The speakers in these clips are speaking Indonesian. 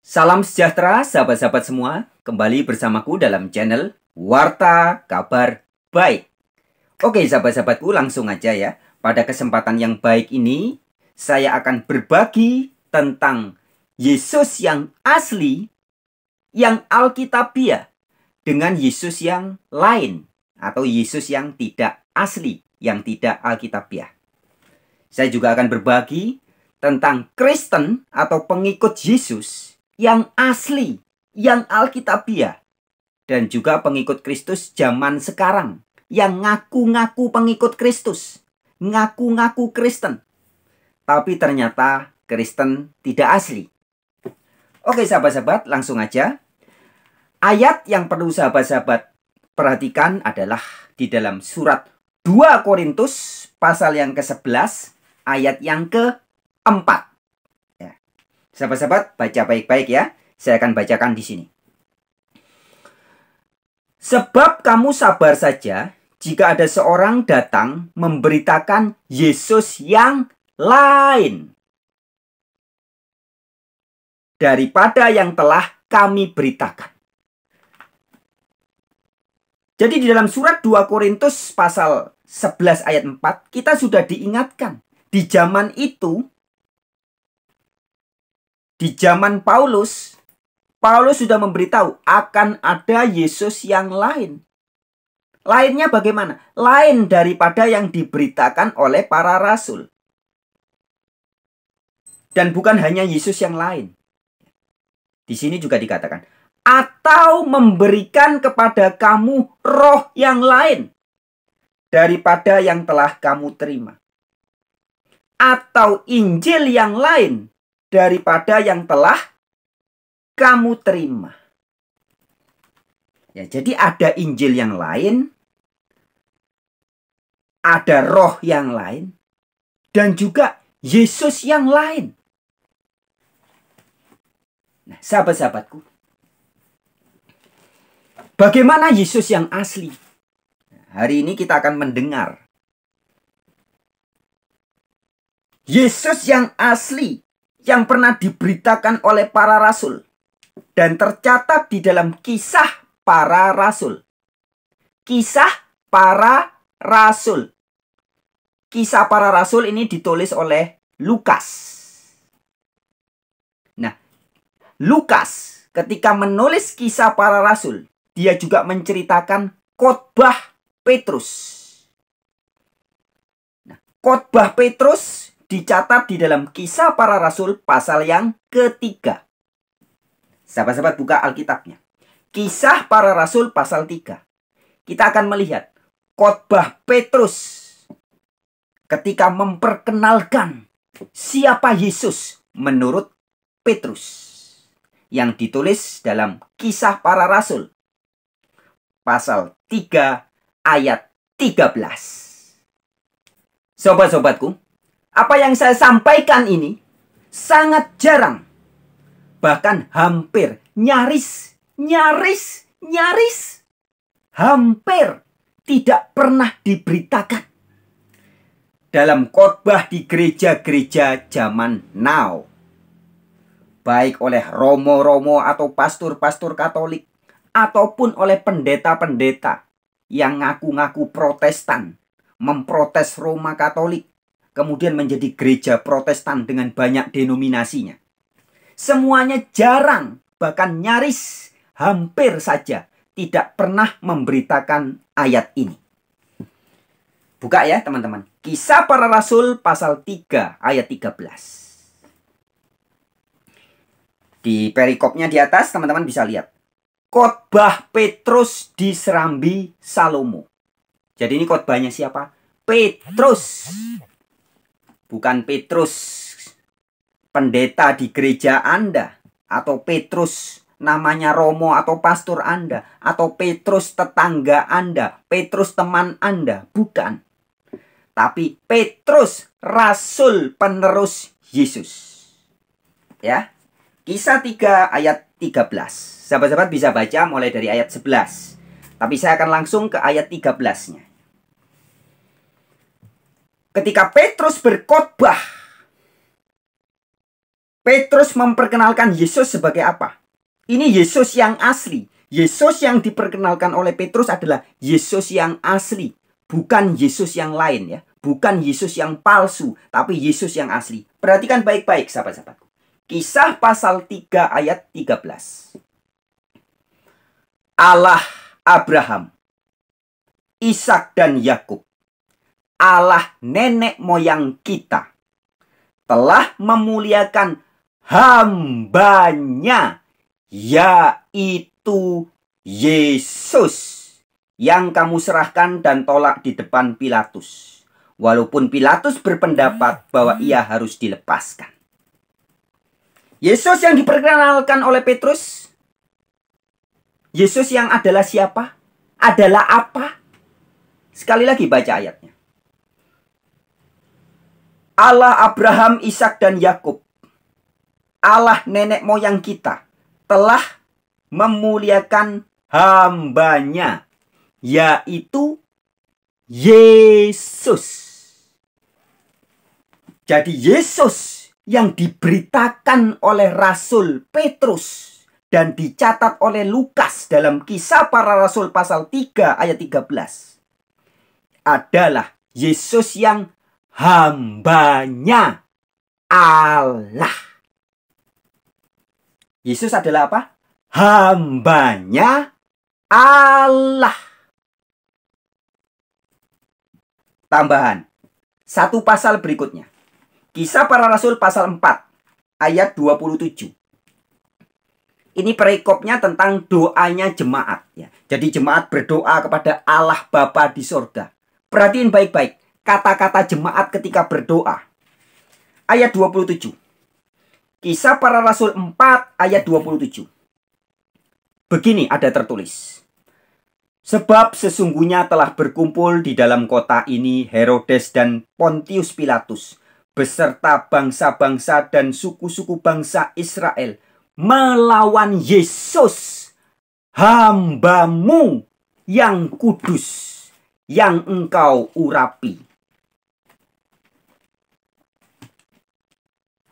Salam sejahtera sahabat-sahabat semua, kembali bersamaku dalam channel Warta Kabar Baik. Oke sahabat-sahabatku langsung aja ya, pada kesempatan yang baik ini saya akan berbagi tentang Yesus yang asli, yang Alkitabiah, dengan Yesus yang lain atau Yesus yang tidak asli, yang tidak Alkitabiah. Saya juga akan berbagi tentang Kristen atau pengikut Yesus yang asli, yang Alkitabiah, dan juga pengikut Kristus zaman sekarang yang ngaku-ngaku pengikut Kristus, ngaku-ngaku Kristen, tapi ternyata Kristen tidak asli. Oke, sahabat-sahabat, langsung aja. Ayat yang perlu sahabat-sahabat perhatikan adalah di dalam surat 2 Korintus pasal yang ke-11 ayat yang ke-4. Sahabat-sahabat, baca baik-baik ya. Saya akan bacakan di sini. Sebab kamu sabar saja jika ada seorang datang memberitakan Yesus yang lain daripada yang telah kami beritakan. Jadi di dalam surat 2 Korintus pasal 11 ayat 4 kita sudah diingatkan di zaman itu di zaman Paulus, Paulus sudah memberitahu akan ada Yesus yang lain. Lainnya bagaimana? Lain daripada yang diberitakan oleh para rasul. Dan bukan hanya Yesus yang lain. Di sini juga dikatakan, atau memberikan kepada kamu roh yang lain daripada yang telah kamu terima. Atau Injil yang lain daripada yang telah kamu terima. Ya, jadi ada Injil yang lain, ada roh yang lain, dan juga Yesus yang lain. Nah, sahabat-sahabatku, bagaimana Yesus yang asli? Hari ini kita akan mendengar Yesus yang asli yang pernah diberitakan oleh para rasul dan tercatat di dalam kisah para rasul. Kisah para rasul. Kisah para rasul ini ditulis oleh Lukas. Nah, Lukas ketika menulis kisah para rasul, dia juga menceritakan khotbah Petrus. Nah, khotbah Petrus dicatat di dalam kisah para rasul pasal yang ketiga. Sahabat-sahabat buka Alkitabnya. Kisah para rasul pasal 3. Kita akan melihat khotbah Petrus ketika memperkenalkan siapa Yesus menurut Petrus yang ditulis dalam kisah para rasul pasal 3 ayat 13. Sobat-sobatku, apa yang saya sampaikan ini sangat jarang. Bahkan hampir nyaris, nyaris, nyaris. Hampir tidak pernah diberitakan. Dalam khotbah di gereja-gereja zaman now. Baik oleh romo-romo atau pastor-pastor katolik. Ataupun oleh pendeta-pendeta yang ngaku-ngaku protestan. Memprotes Roma katolik kemudian menjadi gereja protestan dengan banyak denominasinya. Semuanya jarang, bahkan nyaris hampir saja tidak pernah memberitakan ayat ini. Buka ya teman-teman. Kisah para Rasul pasal 3 ayat 13. Di perikopnya di atas teman-teman bisa lihat. Khotbah Petrus di Serambi Salomo. Jadi ini khotbahnya siapa? Petrus bukan Petrus pendeta di gereja Anda atau Petrus namanya Romo atau pastor Anda atau Petrus tetangga Anda, Petrus teman Anda, bukan. Tapi Petrus rasul penerus Yesus. Ya. Kisah 3 ayat 13. Sahabat-sahabat bisa baca mulai dari ayat 11. Tapi saya akan langsung ke ayat 13-nya ketika Petrus berkhotbah, Petrus memperkenalkan Yesus sebagai apa? Ini Yesus yang asli. Yesus yang diperkenalkan oleh Petrus adalah Yesus yang asli, bukan Yesus yang lain ya, bukan Yesus yang palsu, tapi Yesus yang asli. Perhatikan baik-baik sahabat-sahabatku. Kisah pasal 3 ayat 13. Allah Abraham, Ishak dan Yakub Allah nenek moyang kita telah memuliakan hambanya yaitu Yesus yang kamu serahkan dan tolak di depan Pilatus walaupun Pilatus berpendapat bahwa ia harus dilepaskan Yesus yang diperkenalkan oleh Petrus Yesus yang adalah siapa? Adalah apa? Sekali lagi baca ayatnya. Allah Abraham, Ishak dan Yakub, Allah nenek moyang kita, telah memuliakan hambanya, yaitu Yesus. Jadi Yesus yang diberitakan oleh Rasul Petrus dan dicatat oleh Lukas dalam kisah para rasul pasal 3 ayat 13 adalah Yesus yang hambanya Allah. Yesus adalah apa? Hambanya Allah. Tambahan. Satu pasal berikutnya. Kisah para Rasul pasal 4 ayat 27. Ini perikopnya tentang doanya jemaat ya. Jadi jemaat berdoa kepada Allah Bapa di sorga. Perhatiin baik-baik kata-kata jemaat ketika berdoa. Ayat 27. Kisah para Rasul 4 ayat 27. Begini ada tertulis. Sebab sesungguhnya telah berkumpul di dalam kota ini Herodes dan Pontius Pilatus beserta bangsa-bangsa dan suku-suku bangsa Israel melawan Yesus hambamu yang kudus yang engkau urapi.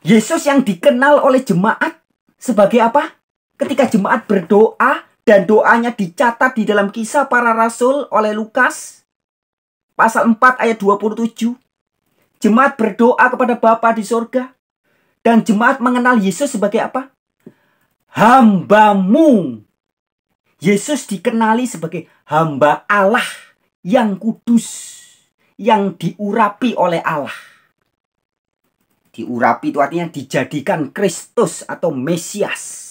Yesus yang dikenal oleh jemaat sebagai apa? Ketika jemaat berdoa dan doanya dicatat di dalam kisah para rasul oleh Lukas pasal 4 ayat 27. Jemaat berdoa kepada Bapa di sorga. Dan jemaat mengenal Yesus sebagai apa? Hambamu. Yesus dikenali sebagai hamba Allah yang kudus. Yang diurapi oleh Allah. Diurapi itu artinya dijadikan Kristus atau Mesias.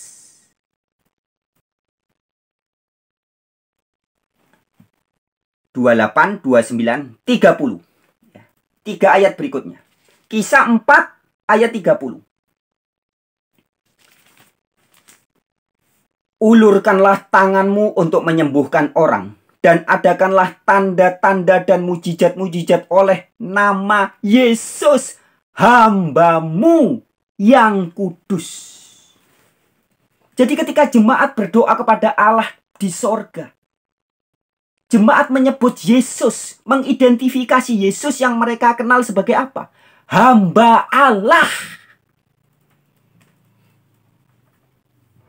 Dua delapan, dua sembilan, tiga puluh. Ya. Tiga ayat berikutnya. Kisah empat ayat tiga puluh. Ulurkanlah tanganmu untuk menyembuhkan orang dan adakanlah tanda-tanda dan mujizat-mujizat oleh nama Yesus hambamu yang kudus. Jadi ketika jemaat berdoa kepada Allah di sorga, jemaat menyebut Yesus, mengidentifikasi Yesus yang mereka kenal sebagai apa? Hamba Allah.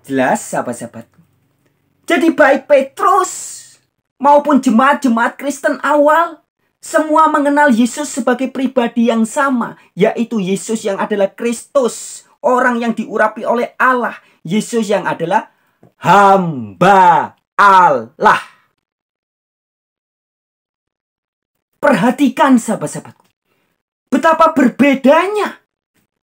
Jelas, sahabat sahabat Jadi baik Petrus maupun jemaat-jemaat Kristen awal semua mengenal Yesus sebagai pribadi yang sama, yaitu Yesus yang adalah Kristus, orang yang diurapi oleh Allah, Yesus yang adalah hamba Allah. Perhatikan sahabat-sahabatku, betapa berbedanya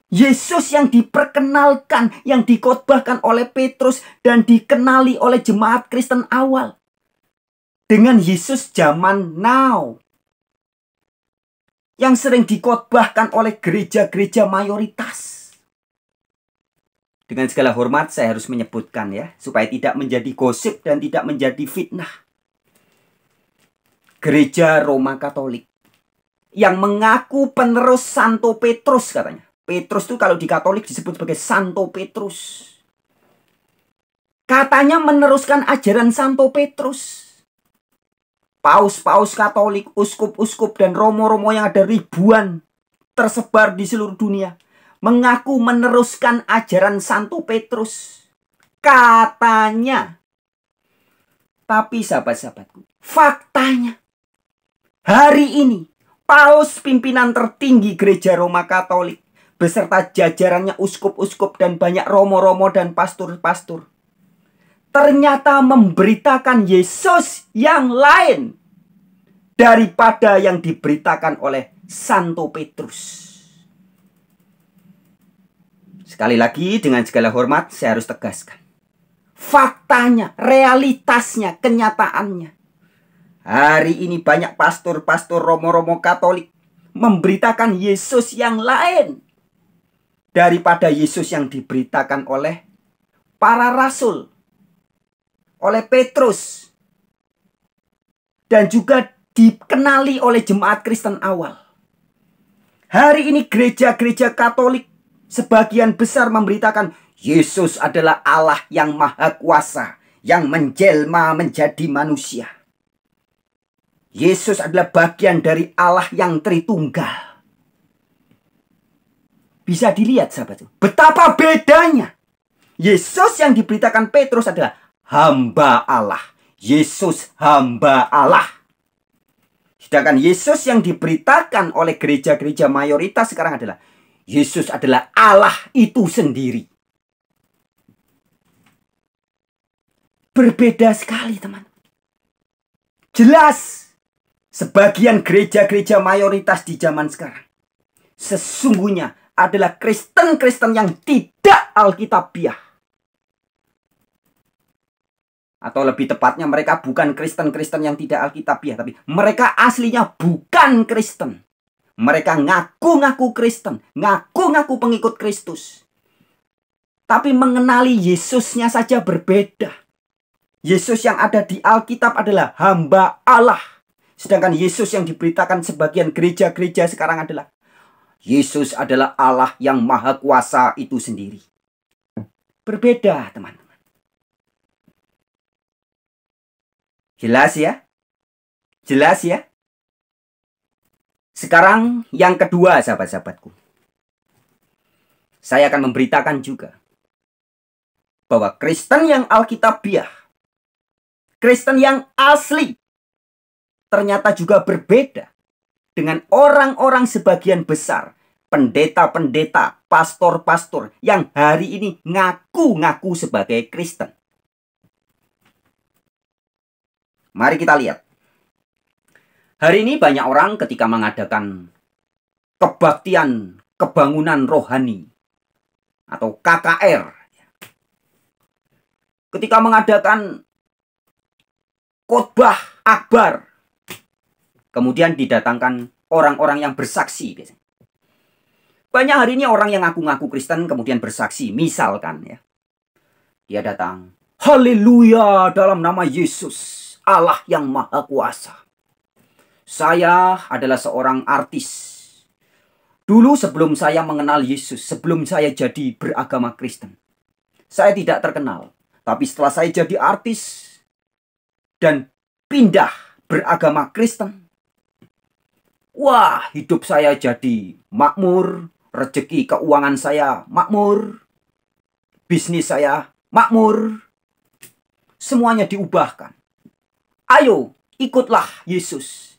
Yesus yang diperkenalkan, yang dikotbahkan oleh Petrus dan dikenali oleh jemaat Kristen awal. Dengan Yesus zaman now, yang sering dikotbahkan oleh gereja-gereja mayoritas. Dengan segala hormat saya harus menyebutkan ya, supaya tidak menjadi gosip dan tidak menjadi fitnah. Gereja Roma Katolik yang mengaku penerus Santo Petrus katanya. Petrus itu kalau di Katolik disebut sebagai Santo Petrus. Katanya meneruskan ajaran Santo Petrus. Paus-paus Katolik, uskup-uskup dan romo-romo yang ada ribuan tersebar di seluruh dunia mengaku meneruskan ajaran Santo Petrus. Katanya. Tapi sahabat-sahabatku, faktanya hari ini paus pimpinan tertinggi gereja Roma Katolik beserta jajarannya uskup-uskup dan banyak romo-romo dan pastur-pastur ternyata memberitakan Yesus yang lain daripada yang diberitakan oleh Santo Petrus. Sekali lagi dengan segala hormat saya harus tegaskan. Faktanya, realitasnya, kenyataannya. Hari ini banyak pastor-pastor romo-romo katolik memberitakan Yesus yang lain daripada Yesus yang diberitakan oleh para rasul oleh Petrus dan juga dikenali oleh jemaat Kristen awal. Hari ini gereja-gereja Katolik sebagian besar memberitakan Yesus adalah Allah yang maha kuasa yang menjelma menjadi manusia. Yesus adalah bagian dari Allah yang Tritunggal. Bisa dilihat sahabat, betapa bedanya. Yesus yang diberitakan Petrus adalah hamba Allah. Yesus hamba Allah. Sedangkan Yesus yang diberitakan oleh gereja-gereja mayoritas sekarang adalah Yesus adalah Allah itu sendiri. Berbeda sekali, teman. Jelas sebagian gereja-gereja mayoritas di zaman sekarang sesungguhnya adalah Kristen-Kristen yang tidak Alkitabiah atau lebih tepatnya mereka bukan Kristen-Kristen yang tidak Alkitabiah, tapi mereka aslinya bukan Kristen. Mereka ngaku-ngaku Kristen, ngaku-ngaku pengikut Kristus. Tapi mengenali Yesusnya saja berbeda. Yesus yang ada di Alkitab adalah hamba Allah. Sedangkan Yesus yang diberitakan sebagian gereja-gereja sekarang adalah Yesus adalah Allah yang maha kuasa itu sendiri. Berbeda, teman. Jelas ya? Jelas ya? Sekarang yang kedua sahabat-sahabatku. Saya akan memberitakan juga bahwa Kristen yang Alkitabiah, Kristen yang asli, ternyata juga berbeda dengan orang-orang sebagian besar, pendeta-pendeta, pastor-pastor yang hari ini ngaku-ngaku sebagai Kristen. Mari kita lihat. Hari ini banyak orang ketika mengadakan kebaktian, kebangunan rohani atau KKR. Ketika mengadakan khotbah akbar, kemudian didatangkan orang-orang yang bersaksi biasanya. Banyak hari ini orang yang ngaku-ngaku Kristen kemudian bersaksi, misalkan ya. Dia datang, haleluya dalam nama Yesus. Allah yang Maha Kuasa. Saya adalah seorang artis. Dulu sebelum saya mengenal Yesus, sebelum saya jadi beragama Kristen, saya tidak terkenal. Tapi setelah saya jadi artis dan pindah beragama Kristen, wah hidup saya jadi makmur, rezeki keuangan saya makmur, bisnis saya makmur, semuanya diubahkan. Ayo, ikutlah Yesus.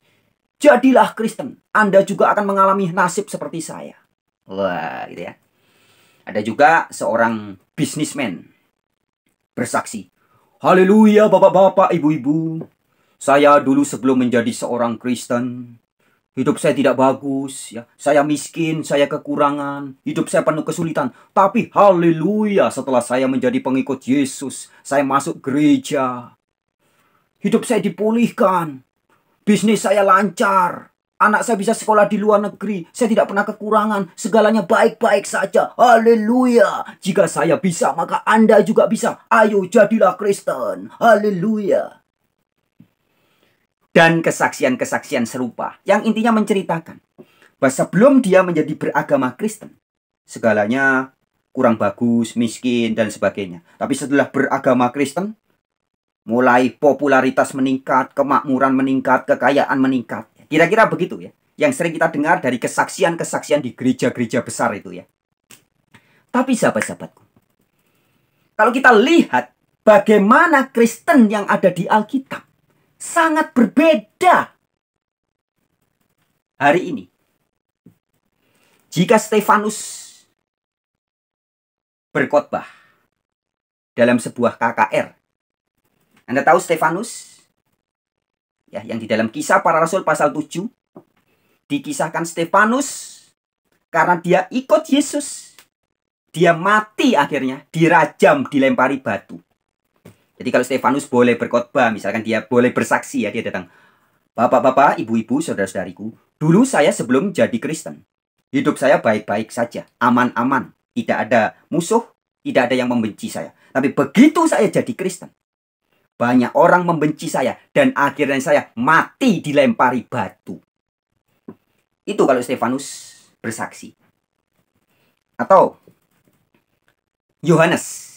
Jadilah Kristen. Anda juga akan mengalami nasib seperti saya. Wah, gitu ya. Ada juga seorang bisnismen bersaksi. Haleluya bapak-bapak, ibu-ibu. Saya dulu sebelum menjadi seorang Kristen, hidup saya tidak bagus, ya. Saya miskin, saya kekurangan, hidup saya penuh kesulitan. Tapi haleluya setelah saya menjadi pengikut Yesus, saya masuk gereja, Hidup saya dipulihkan. Bisnis saya lancar. Anak saya bisa sekolah di luar negeri. Saya tidak pernah kekurangan. Segalanya baik-baik saja. Haleluya. Jika saya bisa, maka Anda juga bisa. Ayo jadilah Kristen. Haleluya. Dan kesaksian-kesaksian serupa yang intinya menceritakan bahwa sebelum dia menjadi beragama Kristen, segalanya kurang bagus, miskin, dan sebagainya. Tapi setelah beragama Kristen, Mulai popularitas meningkat, kemakmuran meningkat, kekayaan meningkat. Kira-kira begitu ya. Yang sering kita dengar dari kesaksian-kesaksian di gereja-gereja besar itu ya. Tapi sahabat-sahabatku, kalau kita lihat bagaimana Kristen yang ada di Alkitab sangat berbeda hari ini. Jika Stefanus berkhotbah dalam sebuah KKR anda tahu Stefanus? Ya, yang di dalam kisah para rasul pasal 7 dikisahkan Stefanus karena dia ikut Yesus. Dia mati akhirnya, dirajam, dilempari batu. Jadi kalau Stefanus boleh berkhotbah, misalkan dia boleh bersaksi ya, dia datang. Bapak-bapak, ibu-ibu, saudara-saudariku, dulu saya sebelum jadi Kristen. Hidup saya baik-baik saja, aman-aman. Tidak ada musuh, tidak ada yang membenci saya. Tapi begitu saya jadi Kristen, banyak orang membenci saya dan akhirnya saya mati dilempari batu. Itu kalau Stefanus bersaksi. Atau Yohanes.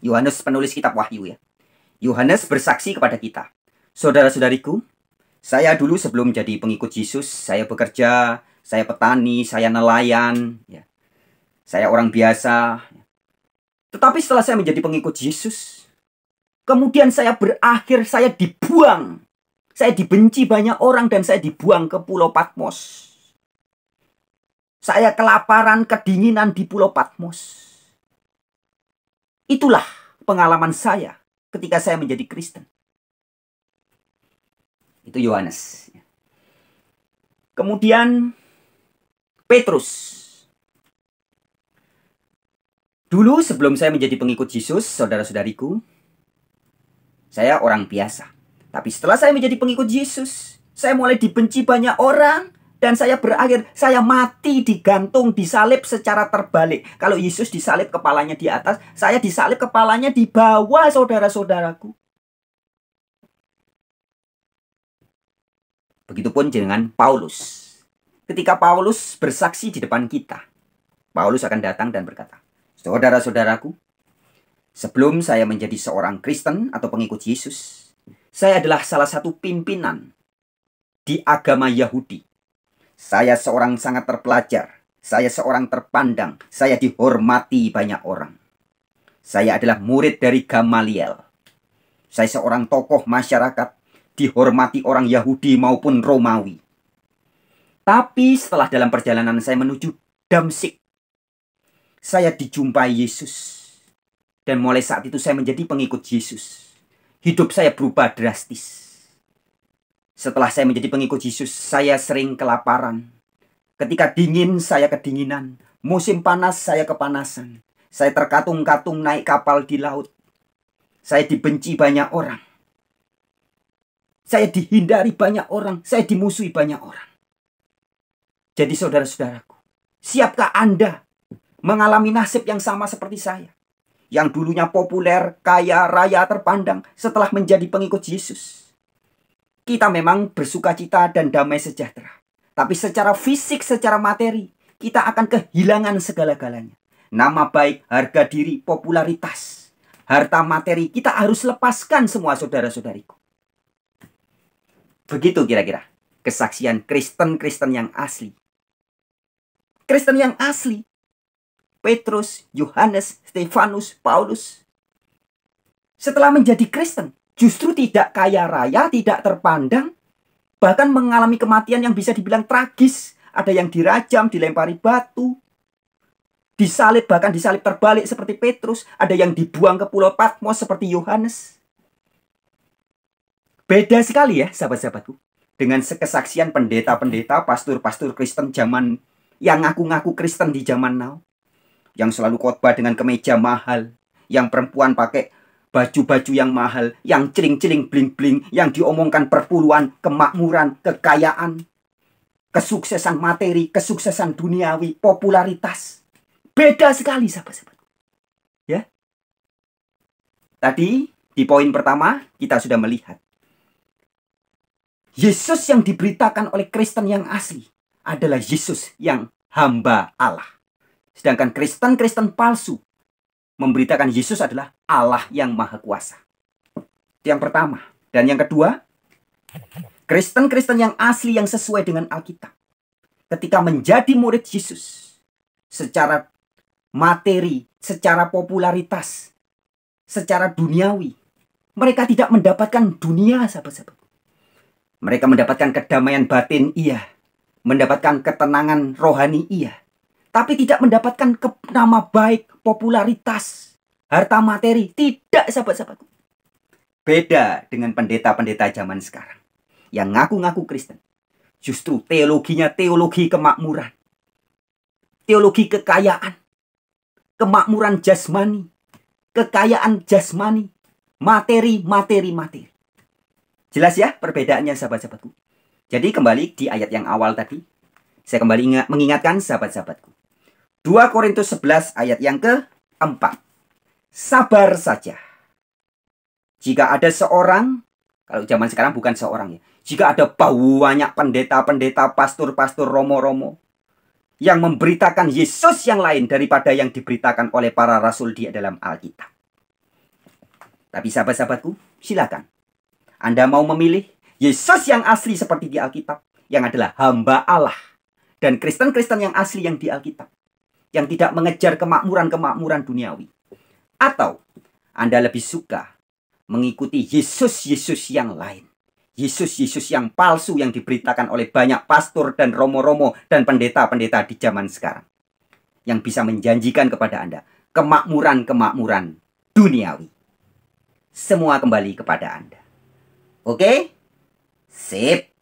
Yohanes penulis kitab Wahyu ya. Yohanes bersaksi kepada kita. Saudara-saudariku, saya dulu sebelum jadi pengikut Yesus, saya bekerja, saya petani, saya nelayan, ya. saya orang biasa. Tetapi setelah saya menjadi pengikut Yesus, Kemudian saya berakhir, saya dibuang. Saya dibenci banyak orang dan saya dibuang ke Pulau Patmos. Saya kelaparan, kedinginan di Pulau Patmos. Itulah pengalaman saya ketika saya menjadi Kristen. Itu Yohanes. Kemudian Petrus. Dulu sebelum saya menjadi pengikut Yesus, saudara-saudariku, saya orang biasa. Tapi setelah saya menjadi pengikut Yesus, saya mulai dibenci banyak orang dan saya berakhir saya mati digantung disalib secara terbalik. Kalau Yesus disalib kepalanya di atas, saya disalib kepalanya di bawah saudara-saudaraku. Begitupun dengan Paulus. Ketika Paulus bersaksi di depan kita, Paulus akan datang dan berkata, "Saudara-saudaraku, Sebelum saya menjadi seorang Kristen atau pengikut Yesus, saya adalah salah satu pimpinan di agama Yahudi. Saya seorang sangat terpelajar, saya seorang terpandang, saya dihormati banyak orang. Saya adalah murid dari Gamaliel. Saya seorang tokoh masyarakat, dihormati orang Yahudi maupun Romawi. Tapi setelah dalam perjalanan saya menuju Damsik, saya dijumpai Yesus dan mulai saat itu saya menjadi pengikut Yesus. Hidup saya berubah drastis. Setelah saya menjadi pengikut Yesus, saya sering kelaparan. Ketika dingin, saya kedinginan. Musim panas, saya kepanasan. Saya terkatung-katung naik kapal di laut. Saya dibenci banyak orang. Saya dihindari banyak orang. Saya dimusuhi banyak orang. Jadi saudara-saudaraku, siapkah Anda mengalami nasib yang sama seperti saya? yang dulunya populer, kaya, raya, terpandang setelah menjadi pengikut Yesus. Kita memang bersuka cita dan damai sejahtera. Tapi secara fisik, secara materi, kita akan kehilangan segala-galanya. Nama baik, harga diri, popularitas, harta materi, kita harus lepaskan semua saudara-saudariku. Begitu kira-kira kesaksian Kristen-Kristen yang asli. Kristen yang asli Petrus, Yohanes, Stefanus, Paulus. Setelah menjadi Kristen, justru tidak kaya raya, tidak terpandang, bahkan mengalami kematian yang bisa dibilang tragis. Ada yang dirajam, dilempari batu, disalib bahkan disalib terbalik seperti Petrus, ada yang dibuang ke pulau Patmos seperti Yohanes. Beda sekali ya sahabat-sahabatku dengan kesaksian pendeta-pendeta, pastor-pastor Kristen zaman yang ngaku-ngaku Kristen di zaman now yang selalu khotbah dengan kemeja mahal, yang perempuan pakai baju-baju yang mahal, yang celing-celing bling-bling, yang diomongkan perpuluhan, kemakmuran, kekayaan, kesuksesan materi, kesuksesan duniawi, popularitas. Beda sekali sahabat-sahabat. Ya. Tadi di poin pertama kita sudah melihat Yesus yang diberitakan oleh Kristen yang asli adalah Yesus yang hamba Allah. Sedangkan Kristen-Kristen palsu memberitakan Yesus adalah Allah yang Maha Kuasa. Itu yang pertama. Dan yang kedua, Kristen-Kristen yang asli yang sesuai dengan Alkitab. Ketika menjadi murid Yesus secara materi, secara popularitas, secara duniawi, mereka tidak mendapatkan dunia, sahabat-sahabat. Mereka mendapatkan kedamaian batin, iya. Mendapatkan ketenangan rohani, iya tapi tidak mendapatkan nama baik, popularitas, harta materi. Tidak, sahabat-sahabatku. Beda dengan pendeta-pendeta zaman sekarang yang ngaku-ngaku Kristen. Justru teologinya teologi kemakmuran. Teologi kekayaan. Kemakmuran jasmani. Kekayaan jasmani. Materi, materi, materi. Jelas ya perbedaannya sahabat-sahabatku. Jadi kembali di ayat yang awal tadi, saya kembali ingat, mengingatkan sahabat-sahabatku 2 Korintus 11 ayat yang ke-4. Sabar saja. Jika ada seorang, kalau zaman sekarang bukan seorang ya. Jika ada banyak pendeta-pendeta, pastor-pastor, romo-romo yang memberitakan Yesus yang lain daripada yang diberitakan oleh para rasul di dalam Alkitab. Tapi sahabat-sahabatku, silakan. Anda mau memilih Yesus yang asli seperti di Alkitab, yang adalah hamba Allah, dan Kristen-Kristen yang asli yang di Alkitab yang tidak mengejar kemakmuran-kemakmuran duniawi. Atau Anda lebih suka mengikuti Yesus-Yesus yang lain. Yesus-Yesus yang palsu yang diberitakan oleh banyak pastor dan romo-romo dan pendeta-pendeta di zaman sekarang. Yang bisa menjanjikan kepada Anda kemakmuran-kemakmuran duniawi. Semua kembali kepada Anda. Oke? Sip.